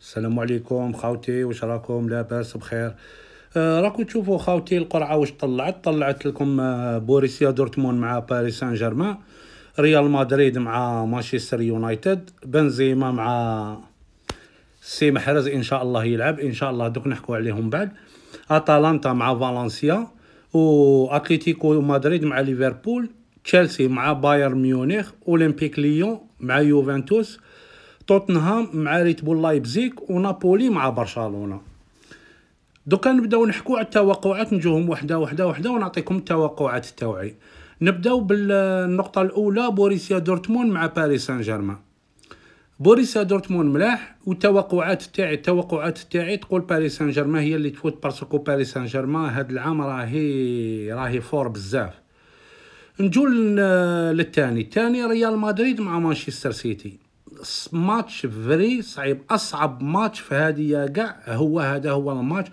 السلام عليكم خاوتي واش راكم لاباس بخير آه، راكم تشوفوا خاوتي القرعه واش طلعت طلعت لكم آه، بوريسيا دورتموند مع باريس سان جيرمان ريال مدريد مع مانشستر يونايتد بنزيما مع سي محرز ان شاء الله يلعب ان شاء الله دوك نحكوا عليهم بعد اتلانتا مع فالنسيا واتليتيكو مدريد مع ليفربول تشيلسي مع بايرن ميونخ اولمبيك ليون مع يوفنتوس توتنهام مع ريتبول لايبزيغ ونابولي مع برشلونه دوكا نبداو نحكو على التوقعات نجوهم وحده وحده وحده ونعطيكم التوقعات التوعي نبداو بالنقطة الأولى بوريسيا دورتموند مع باريس سان جيرمان بوريسيا دورتموند ملاح والتوقعات تاعي التوقعات تاعي تقول باريس سان جيرمان هي اللي تفوت باسكو باريس سان جيرمان هاد العام راهي راهي فور بزاف نجول للتاني التاني ريال مدريد مع مانشستر سيتي ماتش فري صعيب اصعب ماتش في هذه كاع هو هذا هو الماتش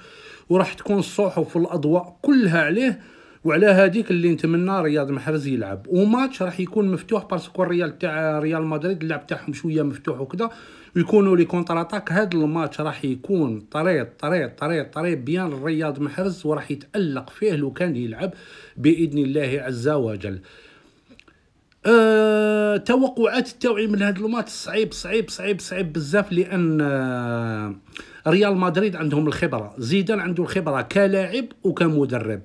وراح تكون الصحف والاضواء كلها عليه وعلى هذيك اللي نتمنى رياض محرز يلعب وماتش راح يكون مفتوح باسكو الريال تاع ريال مدريد اللعب تاعهم شويه مفتوح وكذا ويكونوا لي كونتر اتاك هذا الماتش راح يكون طريق طريق طريق طريق بيان رياض محرز وراح يتالق فيه لو كان يلعب باذن الله عز وجل آه، توقعات التوعي من هذا الماتش صعيب صعيب صعيب صعيب بزاف لان آه، ريال مدريد عندهم الخبره زيدان عنده الخبره كلاعب وكمدرب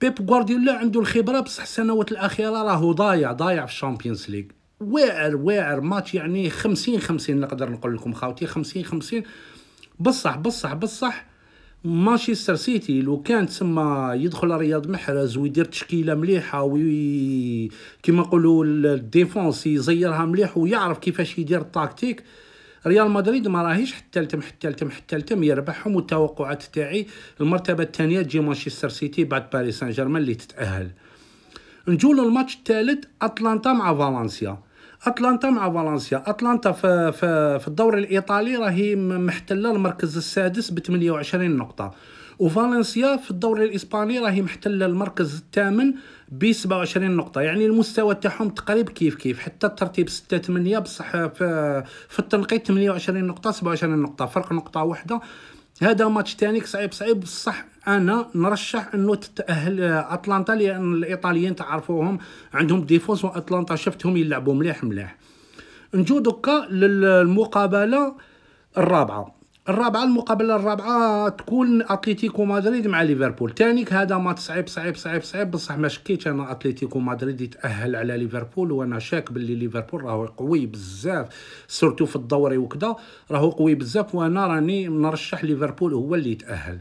بيب غوارديولا عنده الخبره بصح السنوات الاخيره راهو ضايع ضايع في الشامبيونز ليغ واعر واعر ماتش يعني 50 50 نقدر نقول لكم خاوتي 50 50 بصح بصح بصح مانشستر سيتي لو كان تسمى يدخل رياض محرز ويدير تشكيله مليحه وي كيما نقولوا الديفونس يزيرها مليح ويعرف كيفاش يدير التاكتيك ريال مدريد ما راهيش حتى التم حتى التم حتى التم يربحهم والتوقعات تاعي المرتبه الثانيه تجي مانشستر سيتي بعد باريس سان جيرمان اللي تتاهل نجول الماتش الثالث اتلانتا مع فالنسيا اتلانتا مع فالنسيا اتلانتا في, في, في الدوري الايطالي راهي محتله المركز السادس ب 28 نقطه وفالنسيا في الدوري الاسباني راهي محتله المركز الثامن ب 27 نقطه يعني المستوى تاعهم تقريب كيف كيف حتى الترتيب 6 8 بصح في, في التنقيط 28 نقطه 27 نقطه فرق نقطه واحده هذا ماتش ثاني صعيب صعيب بصح انا نرشح انه تتاهل آه، اتلانتا لان الايطاليين تعرفوهم عندهم ديفونس واتلانتا شفتهم يلعبوا مليح مليح نجو دوكا للمقابله الرابعه الرابعه المقابله الرابعه تكون اتليتيكو مدريد مع ليفربول تانيك هذا ما صعيب صعيب صعيب صعيب بصح ما شكيتش انا اتليتيكو مدريد يتاهل على ليفربول وانا شاك باللي ليفربول راهو قوي بزاف سورتو في الدوري وكذا راهو قوي بزاف وانا راني نرشح ليفربول هو اللي يتاهل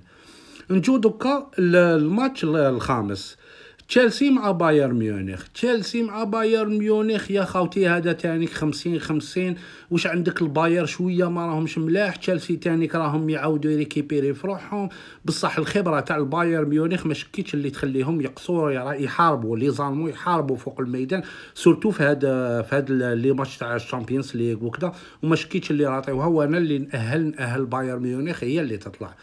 نجو دوكا الماتش الخامس تشيلسي مع بايرن ميونخ تشيلسي مع بايرن ميونخ يا خاوتي هذا تانيك خمسين خمسين واش عندك الباير شويه ما راهمش ملاح تشيلسي تانيك راهم يعاودوا ريكيبيري في روحهم بصح الخبره تاع البايرن ميونخ ما شكيتش اللي تخليهم يقصوا يحاربوا لي زالمو يحاربوا فوق الميدان سورتو في هذا في هذا لي ماتش تاع الشامبيونز ليغ وكذا وما شكيتش اللي راطيوها وانا اللي نأهل نأهل بايرن ميونخ هي اللي تطلع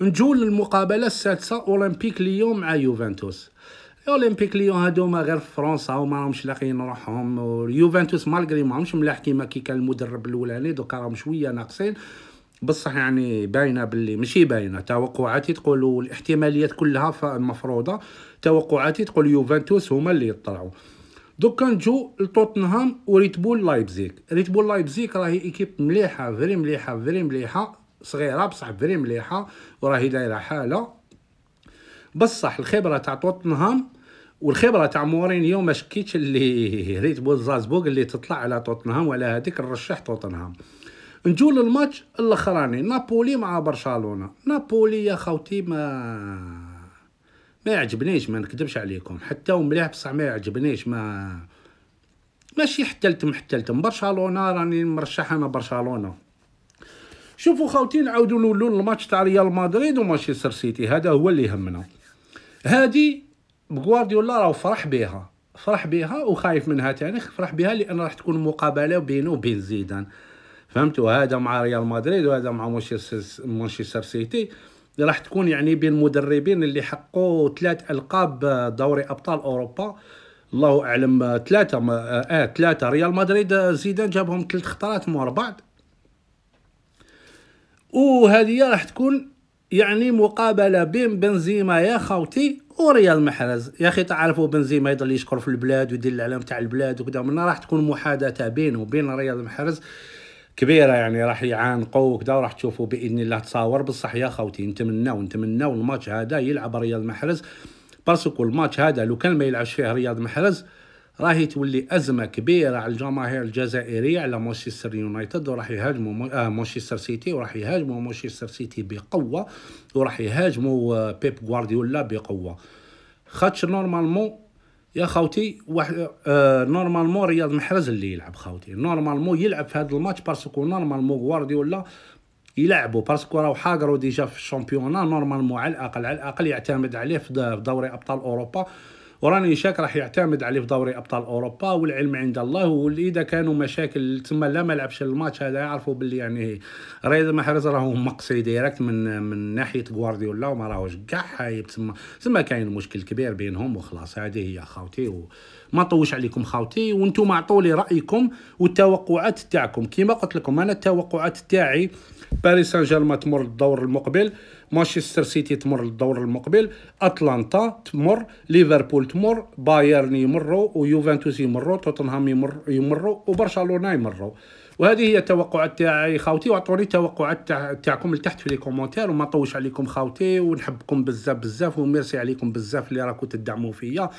نجو للمقابله السادسه اولمبيك ليون مع يوفنتوس اولمبيك ليون هادوما غير في فرنسا وما راهمش لاقيين روحهم يوفنتوس مالغري ما راهمش كيما كي كان المدرب الاولاني دوكا راهم شويه ناقصين بصح يعني باينه باللي ماشي باينه توقعاتي تقول الاحتماليات كلها مفروضه توقعاتي تقول يوفنتوس هما اللي يطلعوا دوكا نجو لتوتنهام وريتبول لايبزيك ريتبول لايبزيك راهي ايكيب مليحه فري مليحه فري مليحه صغيره بصح فري مليحه وراهي دايره حاله بصح الخبره تاع توتنهام والخبره تاع مورينيو ما شكيتش اللي ريت بول اللي تطلع على توتنهام وعلى هذيك الرشح توتنهام نجو للماتش الاخراني نابولي مع برشلونه نابولي يا خوتي ما ما يعجبنيش ما نكذبش عليكم حتى ومليح بصح ما يعجبنيش ما ماشي حتى لتم حتى لتم برشلونه راني مرشح انا برشلونه شوفوا خاوتي نعاودوا نولوا للماتش تاع ريال مدريد ومانشستر سيتي هذا هو اللي يهمنا هذه غوارديولا راه فرح بها فرح بها وخايف منها تاني فرح بها لان راح تكون مقابله بينه وبين زيدان فهمتوا هذا مع ريال مدريد وهذا مع مانشستر سيتي راح تكون يعني بين مدربين اللي حققوا ثلاث القاب دوري ابطال اوروبا الله اعلم ثلاثه اه ثلاثه ريال مدريد زيدان جابهم ثلاث خطرات مع بعض وهذه راح تكون يعني مقابله بين بنزيما يا خوتي وريال محرز يا اخي تعرفوا بنزيما يضل يشكر في البلاد ويدير الاعلام تاع البلاد وكذا من راح تكون محادثه بينه وبين ريال محرز كبيره يعني راح يعانقوا وكذا وراح تشوفوا باذن الله تصاور بصح يا خوتي نتمناو نتمناو الماتش هذا يلعب ريال محرز باسكو الماتش هذا لو كان ما يلعبش فيه رياض محرز راهي تولي ازمه كبيره على الجماهير الجزائريه على مانشستر يونايتد وراح يهاجموا آه، مانشستر سيتي وراح يهاجموا مانشستر سيتي بقوه وراح يهاجموا آه، بيب غوارديولا بقوه خاطش نورمالمون يا خوتي واحد آه نورمالمون رياض محرز اللي يلعب خوتي نورمالمون يلعب في هذا الماتش باسكو نورمالمون غوارديولا يلعبوا باسكو راهو حاقروا ديجا في الشامبيونان نورمالمون على الاقل على الاقل يعتمد عليه في دوري ابطال اوروبا وراني شاك راح يعتمد عليه في دوري ابطال اوروبا والعلم عند الله واذا كانوا مشاكل تما لا ما لعبش الماتش هذا يعرفوا باللي يعني رايد محرز راهو مقصي ديريكت من من ناحيه غوارديولا وما راهوش كاع حايب تما تما كاين مشكل كبير بينهم وخلاص هذه هي خاوتي وما طوش عليكم خاوتي وانتم اعطوا لي رايكم والتوقعات تاعكم كيما قلت لكم انا التوقعات تاعي باريس سان جيرمان تمر الدور المقبل مانشستر سيتي تمر للدور المقبل اتلانتا تمر ليفربول تمر بايرن يمروا ويوفنتوس يمروا توتنهام يمروا وبرشلونه يمروا وهذه هي التوقعات تاعي خاوتي واعطوني التوقعات تاعكم لتحت في لي كومونتير وما نطولش عليكم خاوتي ونحبكم بزاف بزاف وميرسي عليكم بزاف اللي راكم تدعموا فيا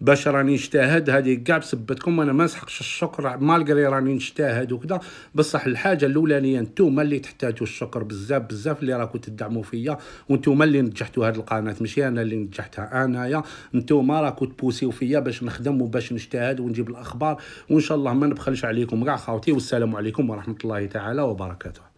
باش راني نجتهد هذه كاع بسبتكم انا ما نسحقش الشكر مالغري راني نجتهد وكذا بصح الحاجه الاولانيه نتوما اللي تحتاجوا الشكر بزاف بزاف اللي راكم تدعموا فيا وانتوما اللي نجحتوا هذه القناه ماشي انا اللي نجحتها انايا نتوما راكم تبوسيو فيا باش نخدم وباش نجتهد ونجيب الاخبار وان شاء الله ما نبخلش عليكم كاع خاوتي والسلام عليكم عليكم ورحمة الله تعالى وبركاته